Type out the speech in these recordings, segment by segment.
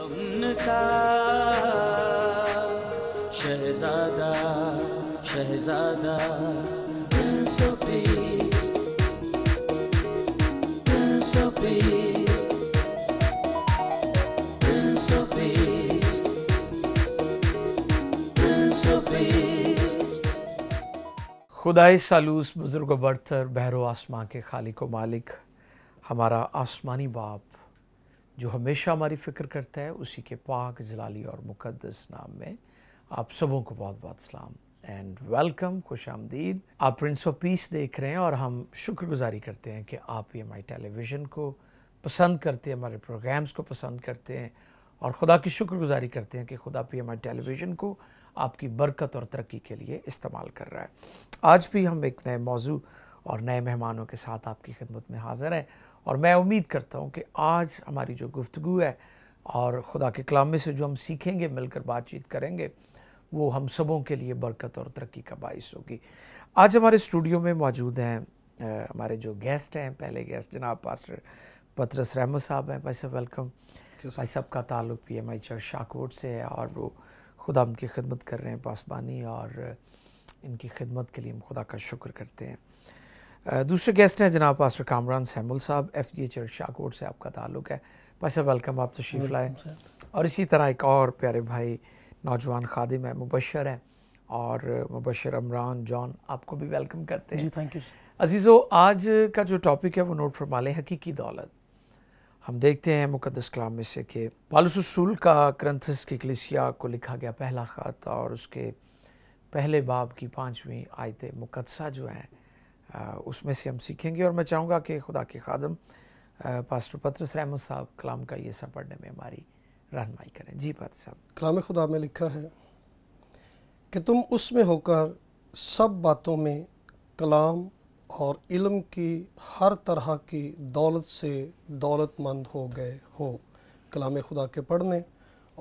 अमन का शहजादा शहजादा खुदाई सालूस बुज़ुर्ग बरतर बहरो आसमां के खालिक व मालिक हमारा आसमानी बाप जो हमेशा हमारी फ़िक्र करता है उसी के पाक जलाली और मुकदस नाम में आप सबों को बहुत बहुत सलाम एंड वेलकम खुश आमदीद आप प्रिंस ऑफ पीस देख रहे हैं और हम शुक्रगुजारी करते हैं कि आप ये हमारी टेलीविज़न को पसंद करते हैं हमारे प्रोग्राम्स को पसंद करते हैं और ख़ुदा की शुक्रगुजारी करते हैं कि खुदा पी हमारे टेलीविज़न को आपकी बरकत और तरक्की के लिए इस्तेमाल कर रहा है आज भी हम एक नए मौजू और नए मेहमानों के साथ आपकी खिदमत में हाज़िर हैं और मैं उम्मीद करता हूँ कि आज हमारी जो गुफ्तु है और ख़ुदा के कलामे में से जो हम सीखेंगे मिलकर बातचीत करेंगे वो हम सबों के लिए बरकत और तरक्की का बायस होगी आज हमारे स्टूडियो में मौजूद हैं हमारे जो गेस्ट हैं पहले गेस्ट जनाब पास्टर पतरस रहमत साहब हैं भाई साहब वेलकम भाई साहब का ताल्लुक P M I church Shahkot से है और वो खुदा उनकी खिदमत कर रहे हैं पासबानी और इनकी खिदमत के लिए हम खुदा का शुक्र करते हैं दूसरे गेस्ट हैं जनाब पास्टर कामरान सैमुल साहब एफ जी चर्च शाहकोट से आपका ताल्लुक है पाशा वेलकम आप तशीफ तो लाए और इसी तरह एक और प्यारे भाई नौजवान खादिम है मुबशर हैं और मुबशर अमरान जॉन आपको भी वेलकम करते हैं थैंक यू अजीज़ो आज का जो टॉपिक है वो नोट फरमा लें हकीकी दौलत हम देखते हैं मुकदस कलाम में से कि पालसूल का क्रंथस की कलिसिया को लिखा गया पहला ख़त और उसके पहले बाब की पाँचवीं आयत मुकदसा जो हैं उसमें से हम सीखेंगे और मैं चाहूँगा कि खुदा के खादम पास्टर पत्रस रहमद साहब कलाम का ये सब पढ़ने में हमारी रहनमाई करें जी पात साहब कलाम खुदा में लिखा है कि तुम उसमें होकर सब बातों में कलाम और इलम की हर तरह की दौलत से दौलतमंद हो गए हो कलाम खुदा के पढ़ने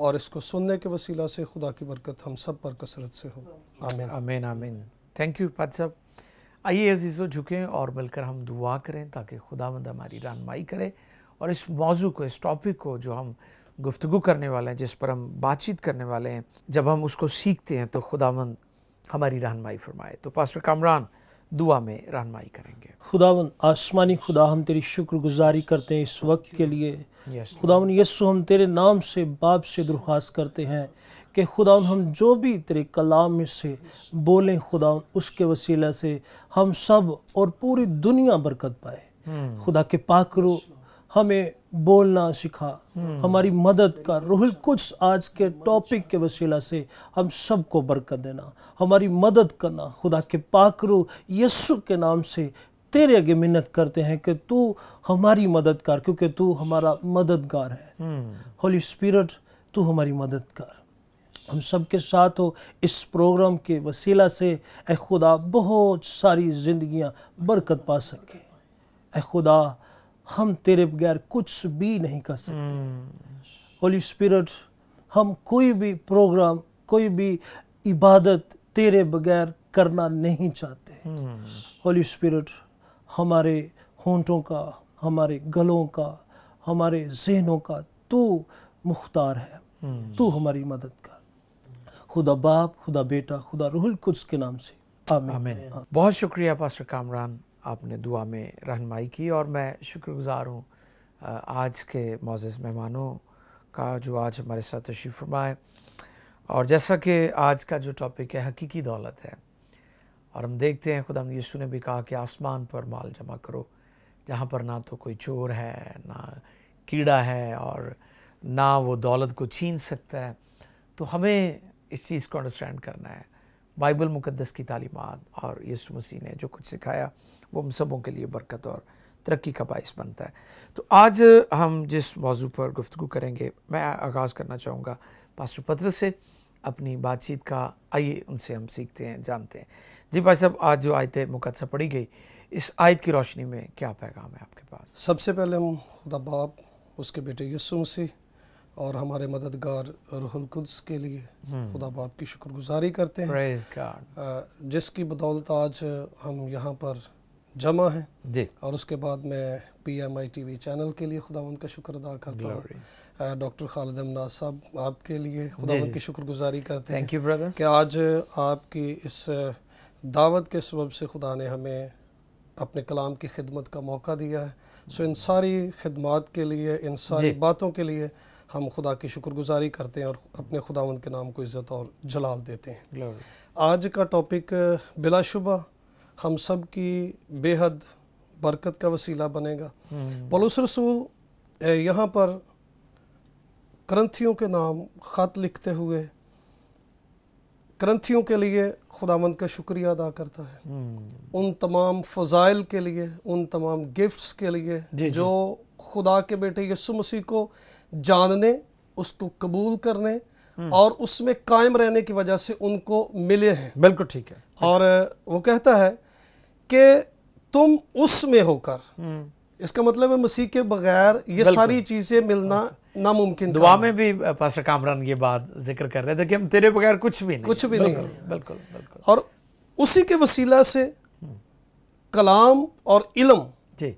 और इसको सुनने के वसीला से खुदा की बरकत हम सब पर कसरत से हो आमीन आमीन आमीन थैंक यू पात साहब आइए अजीज़ों झुकें और मिलकर हम दुआ करें ताकि खुदावंद हमारी रानमाई करें और इस मौजू को इस टॉपिक को जो हम गुफ्तु करने वाले हैं जिस पर हम बातचीत करने वाले हैं जब हम उसको सीखते हैं तो खुदावंद हमारी रहनमाई फरमाए तो पास्टर कामरान दुआ में रहनमाई करेंगे खुदावन आसमानी खुदा हम तेरी शुक्रगुजारी करते हैं इस वक्त के लिए खुदावन यस्सु हम तेरे नाम से बाप से दरख्वास्त करते हैं कि खुदा हम जो भी तेरे कलाम में से बोलें खुदा उसके वसीला से हम सब और पूरी दुनिया बरकत पाए हम्म। खुदा के पाकरो हमें बोलना सिखा हम्म। हमारी मदद का रोहित कुछ आज के टॉपिक के वसीला से हम सबको बरकत देना हमारी मदद करना खुदा के पाकरो यस्सु के नाम से तेरे आगे मिन्नत करते हैं कि तू हमारी मदद कर क्योंकि तू हमारा मददगार है होली हम्म। स्पिरिट तू हमारी मदद कर हम सब के साथ हो इस प्रोग्राम के वसीला से ए खुदा बहुत सारी जिंदगियां बरकत पा सके ए खुदा हम तेरे बगैर कुछ भी नहीं कर सकते होली हम्म। स्पिरिट हम कोई भी प्रोग्राम कोई भी इबादत तेरे बगैर करना नहीं चाहते होली हम्म। स्पिरिट हमारे होंठों का हमारे गलों का हमारे जहनों का तू मुख्तार है हम्म। तू हमारी मदद कर खुदा बाप खुदा बेटा खुदा रूहुल कुछ के नाम से आमीन आमीन बहुत शुक्रिया पास्टर कामरान आपने दुआ में रहनमाई की और मैं शुक्रगुजार हूँ आज के मोज़ मेहमानों का जो आज हमारे साथ तशरीफ़ फरमाए और जैसा कि आज का जो टॉपिक है हकीकी दौलत है और हम देखते हैं खुदा यीशु ने भी कहा कि आसमान पर माल जमा करो जहाँ पर ना तो कोई चोर है ना कीड़ा है और ना वो दौलत को छीन सकता है तो हमें इस चीज़ को अंडरस्टैंड करना है बाइबल मुकद्दस की तालीमत और यसु मसीह ने जो कुछ सिखाया वो हम सबों के लिए बरकत और तरक्की का बायस बनता है तो आज हम जिस मौजू पर गुफ्तु करेंगे मैं आगाज़ करना चाहूँगा पास्टर पत्र से अपनी बातचीत का आइए उनसे हम सीखते हैं जानते हैं जी भाई साहब आज जो आयत मुकदसा पढ़ी गई इस आयत की रोशनी में क्या पैगाम है आपके पास सबसे पहले हम खुदा बाप उसके बेटे यीशु मसीह और हमारे मददगार रुहलकुद्स के लिए hmm. खुदा बाप की शुक्रगुजारी करते हैं जिसकी बदौलत आज हम यहाँ पर जमा हैं और उसके बाद मैं P M I T V channel के लिए खुदा का शुक्र अदा करता हूँ डॉक्टर खालिद अमनाज साहब आपके लिए खुदा की शुक्रगुजारी करते हैं कि आज आपकी इस दावत के सबब से खुदा ने हमें अपने कलाम की खिदमत का मौका दिया है सो इन सारी खिदमत के लिए इन सारी बातों के लिए हम खुदा की शुक्रगुजारी करते हैं और अपने खुदा के नाम को इज़्ज़त और जलाल देते हैं आज का टॉपिक बिलाशुबा हम सब की बेहद बरकत का वसीला बनेगा हम्म। पलोस रसूल यहाँ पर क्रंथियों के नाम ख़त लिखते हुए क्रंथियों के लिए खुदावंद का शुक्रिया अदा करता है हम्म। उन तमाम फ़जाइल के लिए उन तमाम गिफ्ट्स के लिए जो खुदा के बेटे यसु मसीह को जानने उसको कबूल करने और उसमें कायम रहने की वजह से उनको मिले हैं बिल्कुल ठीक है और वो कहता है कि तुम उसमें होकर इसका मतलब है मसीह के बगैर ये सारी चीज़ें मिलना हाँ। नामुमकिन दुआ में भी पास्टर कामरान ये बात जिक्र कर रहे थे कि हम तेरे बगैर कुछ भी नहीं कुछ भी नहीं बिल्कुल बिल्कुल और उसी के वसीला से कलाम और इलम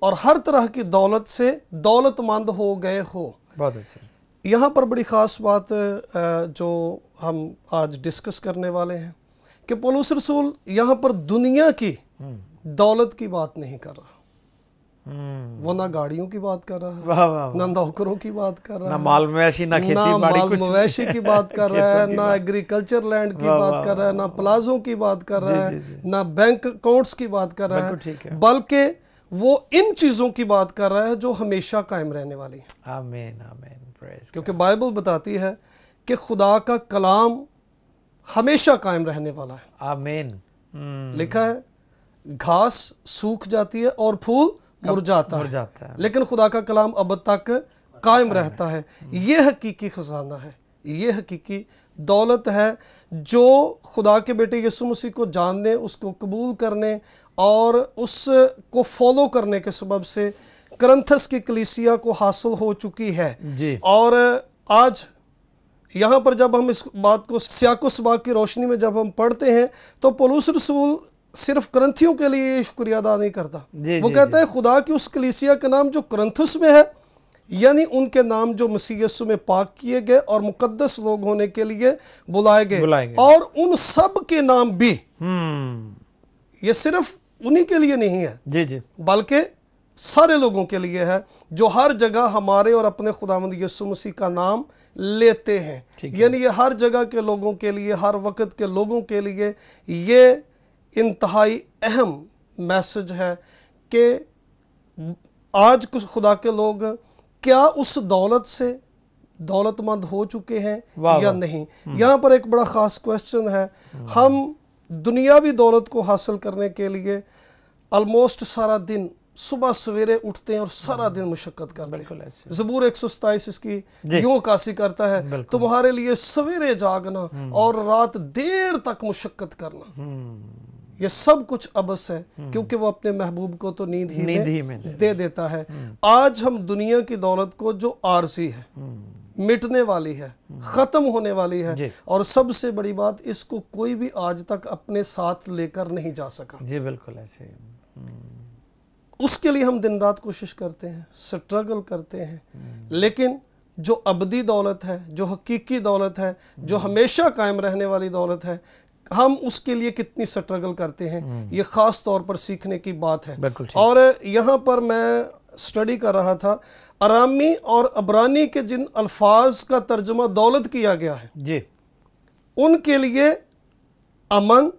और हर तरह की दौलत से दौलतमंद हो गए हो बहुत अच्छा यहाँ पर बड़ी ख़ास बात जो हम आज डिस्कस करने वाले हैं कि पोलूस रसूल यहाँ पर दुनिया की हम्म। दौलत की बात नहीं कर रहा हम्म। वो ना गाड़ियों की बात कर रहा है ना नौकरों की बात कर रहा है ना माल मवेशी ना खेती ना माल मवेशी की बात कर रहा है ना एग्रीकल्चर लैंड की बात कर रहा है ना प्लाजों की बात कर रहा है ना बैंक अकाउंट्स की बात कर रहा है बल्कि वो इन चीज़ों की बात कर रहा है जो हमेशा कायम रहने वाली है आमें, क्योंकि बाइबल बताती है कि खुदा का कलाम हमेशा कायम रहने वाला है आमेन हम्म। लिखा है घास सूख जाती है और फूल मुरझाता है।, है लेकिन खुदा का कलाम अब तक कायम रहता है ये हकीकी खजाना है ये हकीकी दौलत है जो खुदा के बेटे यसु मसीह को जानने उसको कबूल करने और उस को फॉलो करने के सबब से क्रंथस की कलीसिया को हासिल हो चुकी है जी। और आज यहाँ पर जब हम इस बात को सियाको सबाक की रोशनी में जब हम पढ़ते हैं तो पलूस रसूल सिर्फ क्रंथियों के लिए शुक्रिया अदा नहीं करता जी, वो जी, कहता जी। है खुदा की उस कलीसिया का नाम जो क्रंथस में है यानी उनके नाम जो मसीह में पाक किए गए और मुकदस लोग होने के लिए बुलाए गए और उन सब के नाम भी हम्म। ये सिर्फ उन्हीं के लिए नहीं है जी जी बल्कि सारे लोगों के लिए है जो हर जगह हमारे और अपने खुदावंद यसु मसीह का नाम लेते हैं यानी ये हर जगह के लोगों के लिए हर वक्त के लोगों के लिए ये इंतहाई अहम मैसेज है कि आज कुछ खुदा के लोग क्या उस दौलत से दौलतमंद हो चुके हैं या नहीं हम्म। यहाँ पर एक बड़ा ख़ास क्वेश्चन है हम दुनियावी दौलत को हासिल करने के लिए ऑलमोस्ट सारा दिन सुबह सवेरे उठते हैं और सारा दिन मुशक्क़त करते हैं जबूर एक सौ सताईस इसकी यूँ काशी करता है तुम्हारे लिए सवेरे जागना हम्म। और रात देर तक मुशक्क़त करना हम्म। ये सब कुछ अबस है क्योंकि वो अपने महबूब को तो नींद ही, नींद ही में दे, दे देता है हम्म। आज हम दुनिया की दौलत को जो आरसी है हम्म। मिटने वाली है हम्म। ख़त्म होने वाली है और सबसे बड़ी बात इसको कोई भी आज तक अपने साथ लेकर नहीं जा सका जी बिल्कुल ऐसे उसके लिए हम दिन रात कोशिश करते हैं स्ट्रगल करते हैं लेकिन जो अबदी दौलत है जो हकीकी दौलत है जो हमेशा कायम रहने वाली दौलत है हम उसके लिए कितनी स्ट्रगल करते हैं हम्म। ये ख़ास तौर पर सीखने की बात है और यहाँ पर मैं स्टडी कर रहा था अरामी और अबरानी के जिन अल्फाज का तर्जुमा दौलत किया गया है जी उनके लिए अमन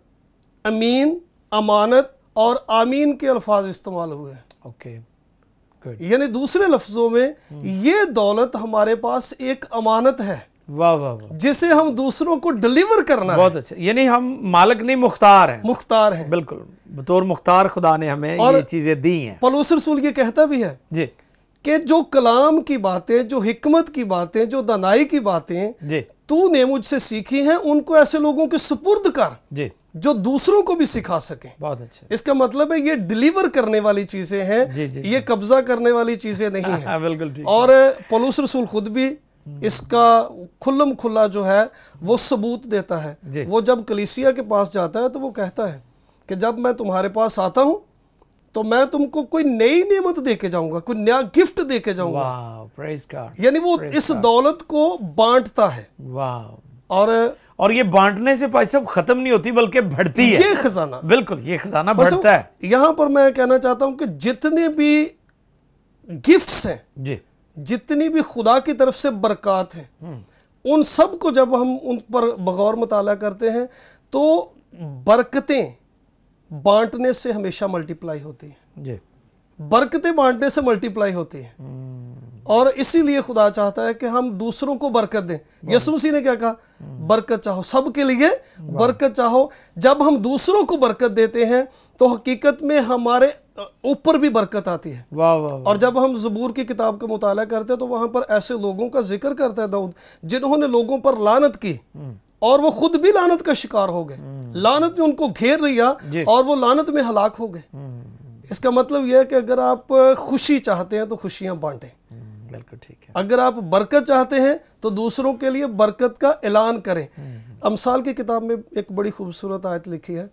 अमीन अमानत और आमीन के अल्फाज इस्तेमाल हुए हैं ओके यानी दूसरे लफ्ज़ों में हम्म। ये दौलत हमारे पास एक अमानत है वाह वाह वाह जिसे हम दूसरों को डिलीवर करना बहुत अच्छा यानी हम मालक नहीं मुख्तार हैं मुख्तार हैं बिल्कुल बतौर मुख्तार खुदा ने हमें ये चीज़ें दी हैं पलूस रसूल ये कहता भी है जी कि जो कलाम की बातें जो हिकमत की बातें जो दनाई की बातें जी तू ने मुझसे सीखी हैं उनको ऐसे लोगों के सुपुर्द कर जी जो दूसरों को भी सिखा सके बहुत अच्छा इसका मतलब है ये डिलीवर करने वाली चीजें हैं ये कब्जा करने वाली चीजें नहीं हाँ, है बिल्कुल और पलूस रसूल खुद भी हम्म। इसका खुल्लम खुल्ला जो है वो सबूत देता है वो जब कलीसिया के पास जाता है तो वो कहता है कि जब मैं तुम्हारे पास आता हूँ तो मैं तुमको कोई नई नियमत दे के जाऊंगा कोई नया गिफ्ट दे के जाऊंगा यानी वो इस दौलत को बांटता है और और ये बांटने से पाई सब खत्म नहीं होती बल्कि बढ़ती है ये खजाना बिल्कुल ये खजाना बढ़ता है यहाँ पर मैं कहना चाहता हूँ कि जितने भी गिफ्ट्स हैं जी जितनी भी खुदा की तरफ से बरक़ात है हम्म। उन सब को जब हम उन पर बगौर मताल करते हैं तो बरकतें बांटने से हमेशा मल्टीप्लाई होती हैं जी बरकतें बांटने से मल्टीप्लाई होती हैं हम्म। और इसीलिए खुदा चाहता है कि हम दूसरों को बरकत दें यसु ने क्या कहा हम्म। बरकत चाहो सबके लिए बरकत चाहो जब हम दूसरों को बरकत देते हैं तो हकीकत में हमारे ऊपर भी बरकत आती है वाह वाह और जब हम जबूर की किताब का मुताला करते हैं तो वहां पर ऐसे लोगों का जिक्र करता है दाऊद जिन्होंने लोगों पर लानत की हम्म। और वो खुद भी लानत का शिकार हो गए हम्म। लानत ने उनको घेर लिया और वो लानत में हलाक हो गए हम्म। इसका मतलब यह है कि अगर आप खुशी चाहते हैं तो खुशियाँ बांटें बिल्कुल ठीक है अगर आप बरकत चाहते हैं तो दूसरों के लिए बरकत का ऐलान करें अमसाल की किताब में एक बड़ी खूबसूरत आयत लिखी है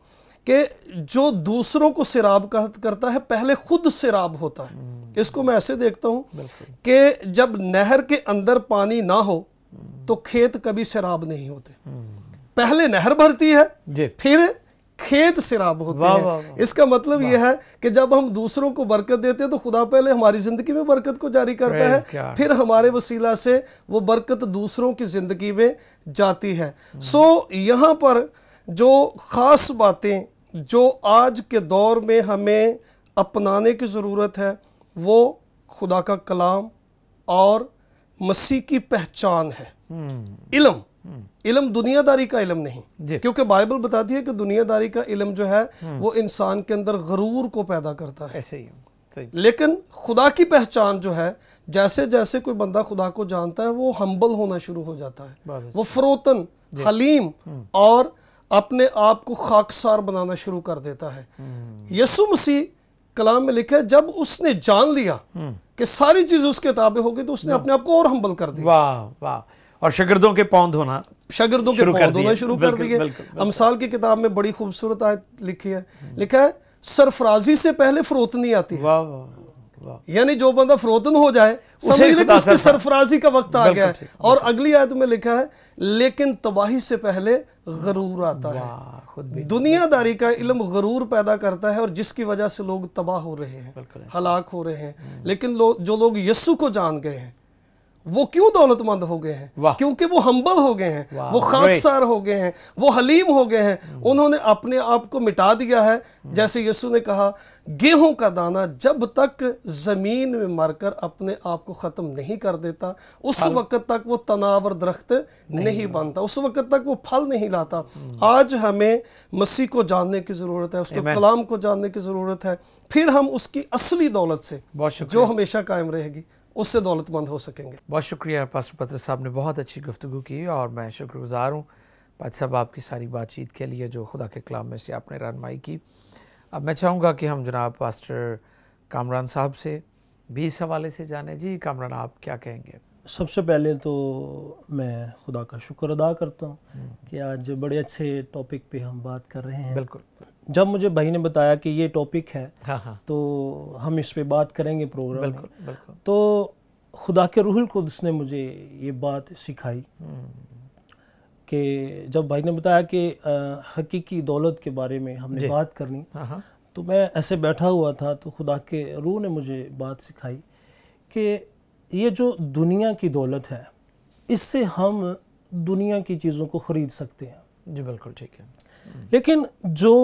कि जो दूसरों को सिराब करता है पहले खुद सिराब होता है हम्म। इसको मैं ऐसे देखता हूँ कि जब नहर के अंदर पानी ना हो हम्म। तो खेत कभी सिराब नहीं होते हम्म। पहले नहर भरती है फिर खेत सिराब होते हैं इसका मतलब यह है कि जब हम दूसरों को बरकत देते हैं तो खुदा पहले हमारी ज़िंदगी में बरकत को जारी करता है फिर हमारे वसीला से वो बरकत दूसरों की ज़िंदगी में जाती है सो यहाँ पर जो ख़ास बातें जो आज के दौर में हमें अपनाने की ज़रूरत है वो खुदा का कलाम और मसीह की पहचान है हम्म। इलम हम्म। इलम दुनियादारी का इलम नहीं क्योंकि बाइबल बताती है कि दुनियादारी का इलम जो है हम्म। वो इंसान के अंदर गरूर को पैदा करता है ऐसे ही लेकिन खुदा की पहचान जो है जैसे जैसे कोई बंदा खुदा को जानता है वो हम्बल होना शुरू हो जाता है वो फरोतन हलीम और अपने आप को खाकसार बनाना शुरू कर देता है हम्म। यसु मसीह कलाम में लिखा है जब उसने जान लिया हम्म। कि सारी चीज उसके ताबे होगी तो उसने अपने आप को और हम्बल कर दिया वाह वाह और शगिर्दों के पौध होना शगिर्दों के पौध होना शुरू कर दिए अमसाल की किताब में बड़ी खूबसूरत आयत लिखी है हम्म। लिखा है सरफराजी से पहले फरोतनी आती है वाह वाह यानी जो बंदा फरोतन हो जाए समझ ले उसकी सरफराजी का वक्त आ गया है और अगली आयत में लिखा है लेकिन तबाही से पहले गरूर आता है तो दुनियादारी का इलम गरूर पैदा करता है और जिसकी वजह से लोग तबाह हो रहे हैं हलाक हो रहे हैं हम्म। लेकिन लो, जो लोग यस्सु को जान गए हैं वो क्यों दौलतमंद हो गए हैं क्योंकि वो हम्बल हो गए हैं वो खाकसार हो गए हैं वो हलीम हो गए हैं उन्होंने अपने आप को मिटा दिया है जैसे यसु ने कहा गेहूं का दाना जब तक ज़मीन में मरकर अपने आप को ख़त्म नहीं कर देता उस वक्त तक वो तनावर दरख्त नहीं, नहीं बनता उस वक्त तक वो फल नहीं लाता आज हमें मसीह को जानने की ज़रूरत है उसके कलाम को जानने की ज़रूरत है फिर हम उसकी असली दौलत से जो हमेशा कायम रहेगी उससे दौलतमंद हो सकेंगे बहुत शुक्रिया पास्टर पत्र साहब ने बहुत अच्छी गुफ्तु की और मैं शुक्रगुजार हूँ पाद साहब आपकी सारी बातचीत के लिए जो खुदा के कलाम में से आपने रहनमाई की अब मैं चाहूँगा कि हम जनाब पास्टर कामरान साहब से भी इस हवाले से जाने जी कामरान आप क्या कहेंगे सबसे पहले तो मैं खुदा का शुक्र अदा करता हूँ हम्म। कि आज बड़े अच्छे टॉपिक पे हम बात कर रहे हैं बिल्कुल जब मुझे भाई ने बताया कि ये टॉपिक है हाँ हाँ। तो हम इस पे बात करेंगे प्रोग्राम बिल्कुल, बिल्कुल। तो खुदा के रूहल कुदस ने मुझे ये बात सिखाई कि जब भाई ने बताया कि हकीकी दौलत के बारे में हमने बात करनी हाँ, हाँ। तो मैं ऐसे बैठा हुआ था तो खुदा के रूह ने मुझे बात सिखाई कि ये जो दुनिया की दौलत है इससे हम दुनिया की चीज़ों को ख़रीद सकते हैं जी बिल्कुल ठीक है हम्म। लेकिन जो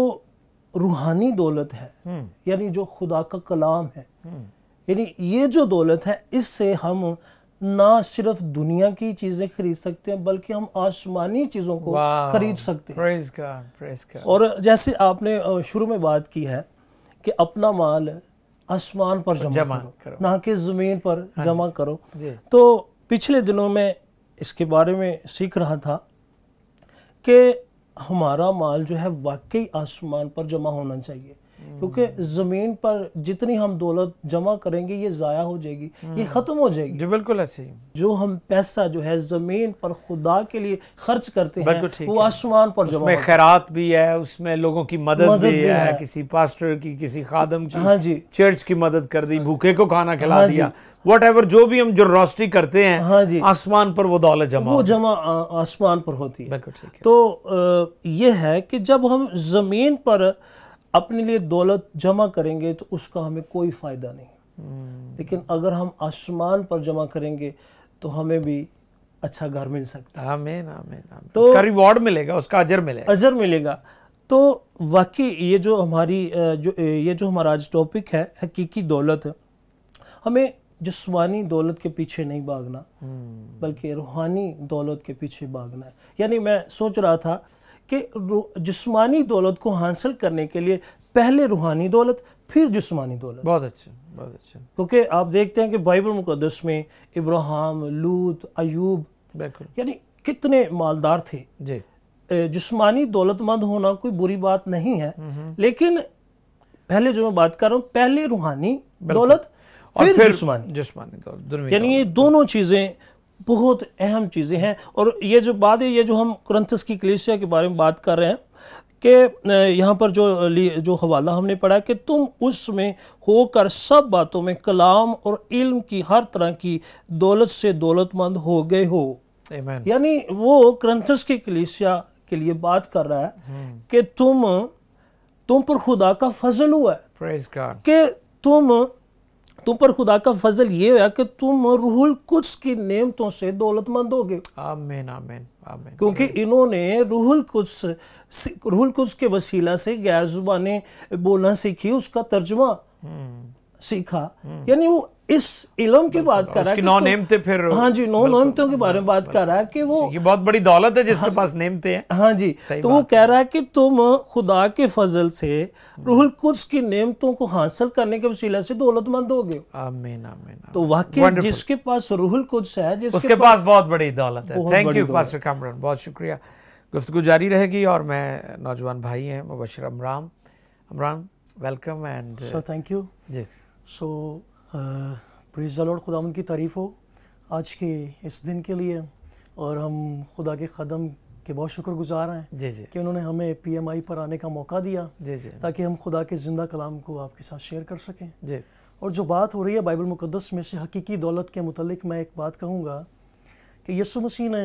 रूहानी दौलत है हम्म। यानी जो खुदा का कलाम है हम्म। यानी ये जो दौलत है इससे हम ना सिर्फ दुनिया की चीज़ें खरीद सकते हैं बल्कि हम आसमानी चीज़ों को खरीद सकते हैं praise God, praise God. और जैसे आपने शुरू में बात की है कि अपना माल आसमान पर जमा, जमा करो, करो। ना कि ज़मीन पर हाँ जमा करो तो पिछले दिनों में इसके बारे में सीख रहा था कि हमारा माल जो है वाकई आसमान पर जमा होना चाहिए क्योंकि ज़मीन पर जितनी हम दौलत जमा करेंगे ये ज़ाया हो जाएगी ये हम्म। ख़त्म हो जाएगी जो बिल्कुल ऐसे ही जो हम पैसा जो है ज़मीन पर खुदा के लिए खर्च करते हैं वो आसमान पर जमा उसमें खैरात भी है उसमें लोगों की मदद, मदद भी, भी है, है किसी पास्टर की किसी खादम की हाँ जी चर्च की मदद कर दी हाँ भूखे को खाना हाँ खिला दिया वट एवर जो भी हम जो जनरोसिटी करते हैं हाँ जी आसमान पर वो दौलत जमा वो जमा आसमान पर होती है तो ये है कि जब हम ज़मीन पर अपने लिए दौलत जमा करेंगे तो उसका हमें कोई फ़ायदा नहीं लेकिन अगर हम आसमान पर जमा करेंगे तो हमें भी अच्छा घर मिल सकता है आमेन आमेन, तो उसका रिवॉर्ड मिलेगा उसका अजर मिलेगा अजर मिलेगा तो वाकई ये जो हमारी जो ये जो हमारा आज टॉपिक है हकीकी दौलत है हमें जिस्मानी दौलत के पीछे नहीं भागना हम्म। बल्कि रूहानी दौलत के पीछे भागना है यानी मैं सोच रहा था कि जिसमानी दौलत को हासिल करने के लिए पहले रूहानी दौलत फिर जिसमानी दौलत बहुत अच्छे बहुत अच्छे क्योंकि आप देखते हैं कि बाइबल मुकदस में इब्राहम लूत अयूब बिल्कुल यानी कितने मालदार थे जी जिसमानी दौलतमंद होना कोई बुरी बात नहीं है लेकिन पहले जो मैं बात कर रहा हूँ पहले रूहानी दौलत और फिर जिसमानी दौलत यानी ये दोनों चीज़ें बहुत अहम चीज़ें हैं और ये जो बात है ये जो हम क्रंथस की क्लेशिया के बारे में बात कर रहे हैं कि यहाँ पर जो जो हवाला हमने पढ़ा कि तुम उसमें होकर सब बातों में कलाम और इल्म की हर तरह की दौलत से दौलतमंद हो गए हो यानी वो क्रंथस की क्लेशिया के लिए बात कर रहा है हम्म। कि तुम तुम पर खुदा का फजल हुआ है कि तुम तुम पर खुदा का फजल ये होया कि तुम रूहुल कुछ की नेमतों से दौलतमंद हो गए आमेन आमेन आमेन क्योंकि इन्होंने रूहुल कुछ रूहुल कुछ के वसीला से गैर जुबानें बोलना सीखी उसका तर्जमा हम्म। सीखा हम्म। यानी वो इस इलम की बात कर रहा है नौ नेमते फिर हाँ जी नौ नेमतों के बारे में बात कर रहा है कि वो ये बहुत बड़ी दौलत है जिसके हाँ, पास नेमते हैं हाँ जी तो वो कह रहा है कि तुम खुदा के फजल से हम्म। रूहुल कुर्स की नेमतों को हासिल करने के वसीला से दौलतमंद हो गए तो वाकई जिसके पास रूहुल कुर्स है जिसके पास बहुत बड़ी दौलत है थैंक यू पास्टर कामरान बहुत शुक्रिया गुफ्तु जारी रहेगी और मैं नौजवान भाई हैं Mubashar Amram Amran welcome and so thank you जी सो प्रेज़ और खुदा की तारीफ़ हो आज के इस दिन के लिए और हम खुदा के कदम के बहुत शुक्रगुजार हैं जी जी कि उन्होंने हमें पीएमआई पर आने का मौका दिया जी जी ताकि हम खुदा के ज़िंदा कलाम को आपके साथ शेयर कर सकें जी और जो बात हो रही है बाइबल मुकदस में से हकीकी दौलत के मतलब मैं एक बात कहूँगा कि यसु मसीह ने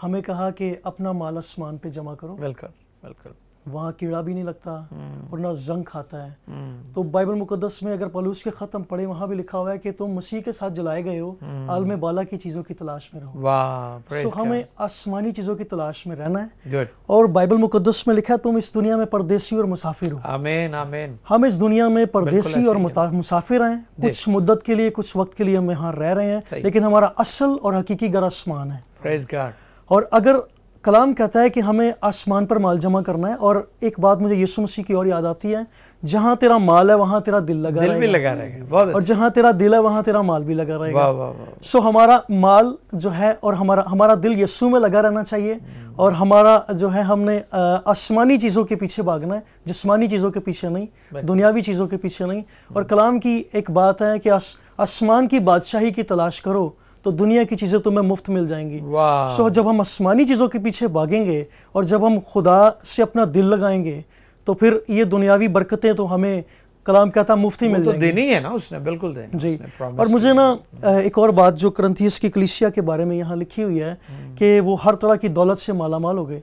हमें कहा कि अपना माल आसमान पर जमा करो बिल्कुल बिल्कुल वहाँ कीड़ा भी नहीं लगता हम्म। और ना जंग खाता है हम्म। तो बाइबल मुकदस में अगर पलूस के खत्म पड़े वहाँ भी लिखा हुआ है कि तुम मसीह के साथ जलाए गए हो हम्म। आलम बाला की चीज़ों की तलाश में रहो वाह सो हमें आसमानी चीज़ों की तलाश में रहना है और बाइबल मुकदस में लिखा है तुम इस दुनिया में परदेसी और मुसाफिर हो आमेन आमेन हम इस दुनिया में परदेसी और मुसाफिर हैं कुछ मुद्दत के लिए कुछ वक्त के लिए हम यहाँ रह रहे हैं लेकिन हमारा असल और हकीकी घर आसमान है और अगर कलाम कहता है कि हमें आसमान पर माल जमा करना है और एक बात मुझे यीशु मसीह की और याद आती है जहाँ तेरा माल है वहाँ तेरा दिल लगा दिल भी लगा रहेगा हैं और अच्छा। जहाँ तेरा दिल है वहाँ तेरा माल भी लगा रहेगा वाह वाह सो हमारा माल जो है और हमारा हमारा दिल यीशु में लगा रहना चाहिए और हमारा जो है हमने आसमानी चीज़ों के पीछे भागना है जिसमानी चीज़ों के पीछे नहीं दुनियावी चीज़ों के पीछे नहीं और कलाम की एक बात है कि आसमान की बादशाही की तलाश करो तो दुनिया की चीज़ें तुम्हें मुफ्त मिल जाएंगी सो जब हम आसमानी चीज़ों के पीछे भागेंगे और जब हम खुदा से अपना दिल लगाएंगे तो फिर ये दुनियावी बरकतें तो हमें कलाम कहता मुफ्त ही मिल तो देनी है ना उसने बिल्कुल देनी जी और मुझे ना एक और बात जो क्रंथियस की कलिसिया के बारे में यहाँ लिखी हुई है हम्म। कि वो हर तरह की दौलत से माला माल हो गए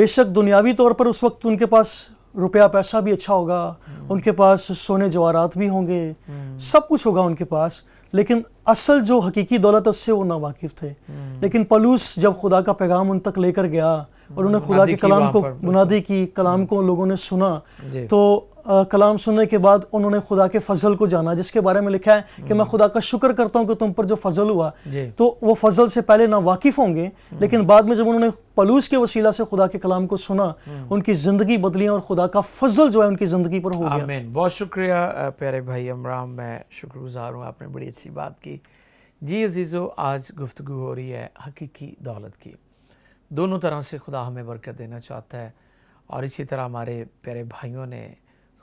बेशक दुनियावी तौर पर उस वक्त उनके पास रुपया पैसा भी अच्छा होगा हम्म। उनके पास सोने जवारात भी होंगे हम्म। सब कुछ होगा उनके पास लेकिन असल जो हकीकी दौलत उससे वो ना वाकिफ थे हम्म। लेकिन पलूस जब खुदा का पैगाम उन तक लेकर गया और उन्हें हम्म। खुदा के कलाम को मुनादी की कलाम को हम्म। लोगों ने सुना तो कलाम सुनने के बाद उन्होंने खुदा के फजल को जाना जिसके बारे में लिखा है कि मैं हम्म। खुदा का शुक्र करता हूँ कि तुम पर जो फजल हुआ तो वो फजल से पहले ना वाकिफ होंगे हम्म। लेकिन बाद में जब उन्होंने पलूस के वसीला से खुदा के कलाम को सुना हम्म। उनकी ज़िंदगी बदली और खुदा का फजल जो है उनकी ज़िंदगी पर हो गया बहुत शुक्रिया प्यारे भाई अमराम मैं शुक्रगुजार हूँ आपने बड़ी अच्छी बात की जी अजीज़ो आज गुफ्तु हो रही है हकीकी दौलत की दोनों तरह से खुदा हमें बरकत देना चाहता है और इसी तरह हमारे प्यारे भाइयों ने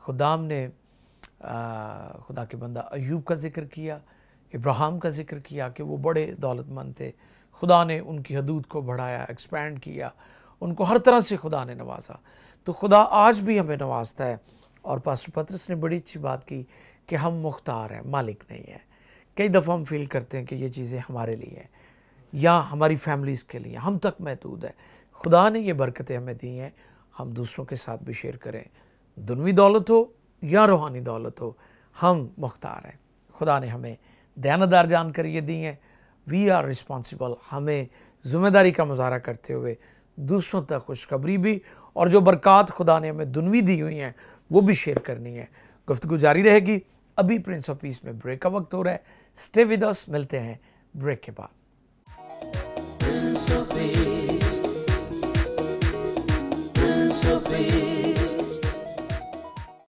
खुदाम ने खुदा के बंदा अयूब का ज़िक्र किया इब्राहिम का ज़िक्र किया कि वो बड़े दौलतमंद थे खुदा ने उनकी हदूद को बढ़ाया एक्सपेंड किया उनको हर तरह से खुदा ने नवाजा तो खुदा आज भी हमें नवाजता है और पास्टर पत्रस ने बड़ी अच्छी बात की कि हम मुख्तार हैं मालिक नहीं हैं कई दफ़ा हम फील करते हैं कि ये चीज़ें हमारे लिए हैं या हमारी फैमिलीज़ के लिए हम तक महदूद है खुदा ने ये बरकतें हमें दी हैं हम दूसरों के साथ भी शेयर करें दुनवी दौलत हो या रूहानी दौलत हो हम मुख्तार हैं खुदा ने हमें दयानदार जानकारी ये दी हैं वी आर रिस्पॉन्सिबल हमें ज़िम्मेदारी का मुजाहरा करते हुए दूसरों तक खुशखबरी भी और जो बरक़ात खुदा ने हमें दुनवी दी हुई हैं वो भी शेयर करनी है गुफ्तु जारी रहेगी अभी प्रिंस ऑफ पीस में ब्रेक का वक्त हो रहा है स्टे विद अस मिलते हैं ब्रेक के बाद Peace.